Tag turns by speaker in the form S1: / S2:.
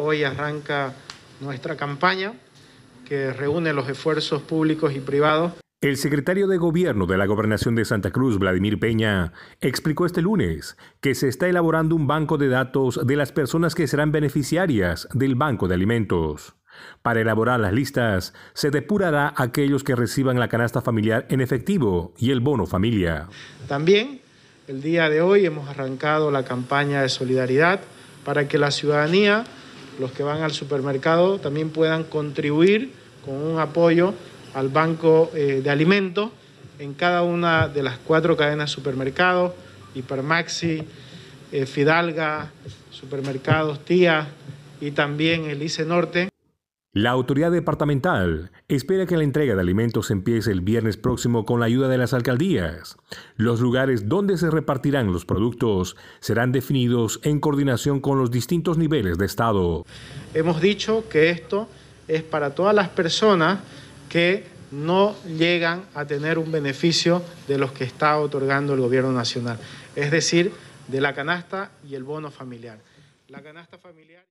S1: Hoy arranca nuestra campaña
S2: que reúne los esfuerzos públicos y privados. El secretario de Gobierno de la Gobernación de Santa Cruz, Vladimir Peña, explicó este lunes que se está elaborando un banco de datos de las personas que serán beneficiarias del Banco de Alimentos. Para elaborar las listas, se depurará aquellos que reciban la canasta familiar en efectivo y el bono familia. También,
S1: el día de hoy hemos arrancado la campaña de solidaridad para que la ciudadanía los que van al supermercado también puedan contribuir con un apoyo al banco eh, de alimentos en cada una de las cuatro cadenas supermercados, Hipermaxi, eh, Fidalga, Supermercados Tía y
S2: también el ICE Norte. La autoridad departamental espera que la entrega de alimentos empiece el viernes próximo con la ayuda de las alcaldías. Los lugares donde se repartirán los productos serán definidos en coordinación con los distintos niveles de Estado.
S1: Hemos dicho
S2: que esto es
S1: para todas las personas que no llegan a tener un beneficio de los que está otorgando el gobierno nacional, es decir, de la canasta y el bono familiar. La canasta familiar